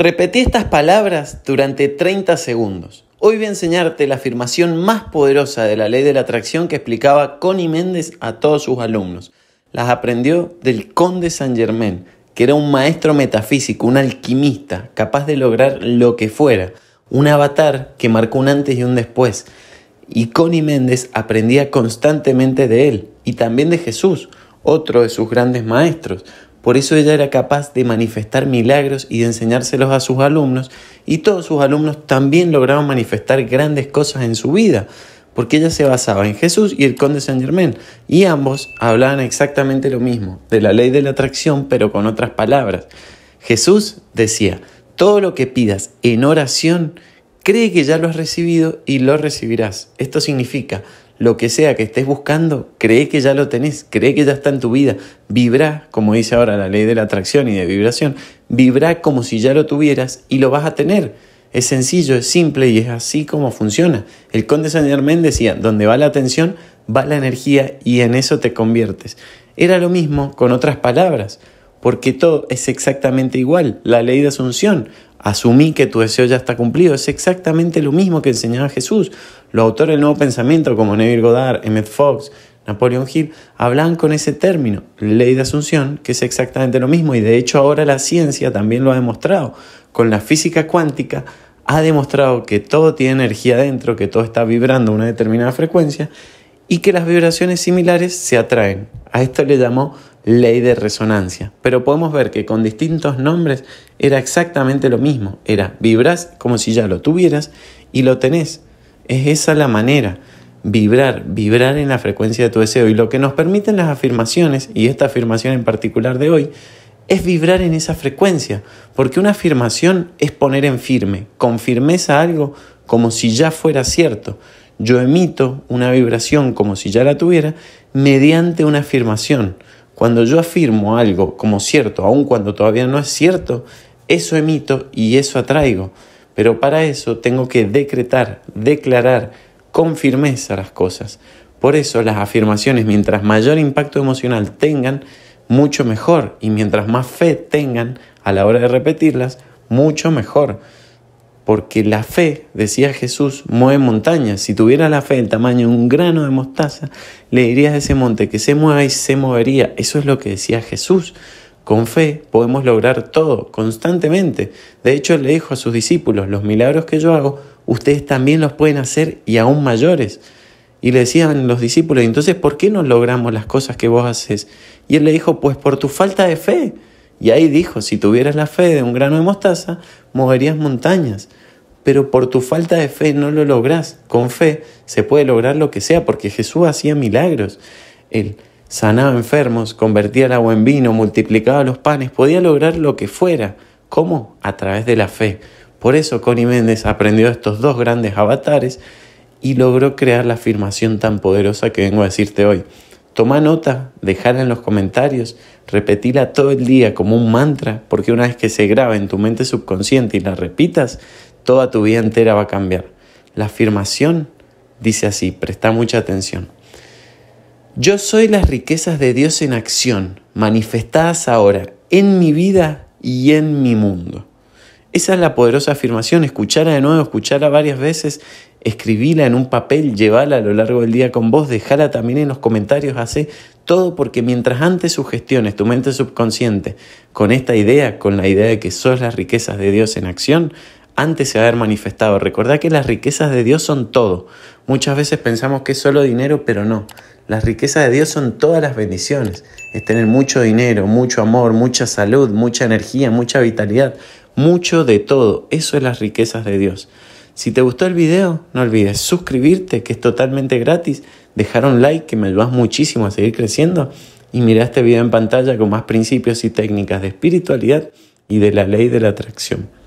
Repetí estas palabras durante 30 segundos. Hoy voy a enseñarte la afirmación más poderosa de la ley de la atracción que explicaba Connie Méndez a todos sus alumnos. Las aprendió del conde Saint Germain, que era un maestro metafísico, un alquimista, capaz de lograr lo que fuera, un avatar que marcó un antes y un después. Y Connie Méndez aprendía constantemente de él y también de Jesús, otro de sus grandes maestros, por eso ella era capaz de manifestar milagros y de enseñárselos a sus alumnos y todos sus alumnos también lograron manifestar grandes cosas en su vida, porque ella se basaba en Jesús y el conde Saint Germain y ambos hablaban exactamente lo mismo, de la ley de la atracción pero con otras palabras. Jesús decía, todo lo que pidas en oración, cree que ya lo has recibido y lo recibirás. Esto significa, lo que sea que estés buscando, cree que ya lo tenés, cree que ya está en tu vida, vibra, como dice ahora la ley de la atracción y de vibración, vibra como si ya lo tuvieras y lo vas a tener. Es sencillo, es simple y es así como funciona. El conde San Germain decía, donde va la atención, va la energía y en eso te conviertes. Era lo mismo con otras palabras, porque todo es exactamente igual, la ley de asunción asumí que tu deseo ya está cumplido. Es exactamente lo mismo que enseñaba Jesús. Los autores del Nuevo Pensamiento, como Neville Goddard, Emmet Fox, Napoleon Hill, hablan con ese término, ley de asunción, que es exactamente lo mismo. Y de hecho ahora la ciencia también lo ha demostrado. Con la física cuántica ha demostrado que todo tiene energía dentro, que todo está vibrando a una determinada frecuencia y que las vibraciones similares se atraen. A esto le llamó ley de resonancia. Pero podemos ver que con distintos nombres era exactamente lo mismo. Era vibras como si ya lo tuvieras y lo tenés. Es esa la manera. Vibrar, vibrar en la frecuencia de tu deseo. Y lo que nos permiten las afirmaciones, y esta afirmación en particular de hoy, es vibrar en esa frecuencia. Porque una afirmación es poner en firme, con firmeza algo como si ya fuera cierto. Yo emito una vibración como si ya la tuviera mediante una afirmación. Cuando yo afirmo algo como cierto, aun cuando todavía no es cierto, eso emito y eso atraigo. Pero para eso tengo que decretar, declarar con firmeza las cosas. Por eso las afirmaciones, mientras mayor impacto emocional tengan, mucho mejor. Y mientras más fe tengan a la hora de repetirlas, mucho mejor porque la fe, decía Jesús, mueve montañas. Si tuviera la fe del tamaño de un grano de mostaza, le dirías a ese monte que se mueva y se movería. Eso es lo que decía Jesús. Con fe podemos lograr todo constantemente. De hecho, le dijo a sus discípulos, los milagros que yo hago, ustedes también los pueden hacer y aún mayores. Y le decían los discípulos, entonces, ¿por qué no logramos las cosas que vos haces? Y él le dijo, pues por tu falta de fe. Y ahí dijo, si tuvieras la fe de un grano de mostaza, moverías montañas. Pero por tu falta de fe no lo logras. Con fe se puede lograr lo que sea, porque Jesús hacía milagros. Él sanaba enfermos, convertía el agua en vino, multiplicaba los panes, podía lograr lo que fuera. ¿Cómo? A través de la fe. Por eso Connie Méndez aprendió estos dos grandes avatares y logró crear la afirmación tan poderosa que vengo a decirte hoy. Toma nota, dejala en los comentarios, repetila todo el día como un mantra, porque una vez que se graba en tu mente subconsciente y la repitas, toda tu vida entera va a cambiar. La afirmación dice así, presta mucha atención. Yo soy las riquezas de Dios en acción, manifestadas ahora en mi vida y en mi mundo. Esa es la poderosa afirmación, escucharla de nuevo, escucharla varias veces, escribila en un papel, llévala a lo largo del día con vos, dejala también en los comentarios, hace todo porque mientras antes sugestiones tu mente subconsciente con esta idea, con la idea de que sos las riquezas de Dios en acción, antes se va a haber manifestado. Recordá que las riquezas de Dios son todo. Muchas veces pensamos que es solo dinero, pero no. Las riquezas de Dios son todas las bendiciones. Es tener mucho dinero, mucho amor, mucha salud, mucha energía, mucha vitalidad, mucho de todo. Eso es las riquezas de Dios. Si te gustó el video, no olvides suscribirte, que es totalmente gratis, dejar un like, que me ayudas muchísimo a seguir creciendo, y mira este video en pantalla con más principios y técnicas de espiritualidad y de la ley de la atracción.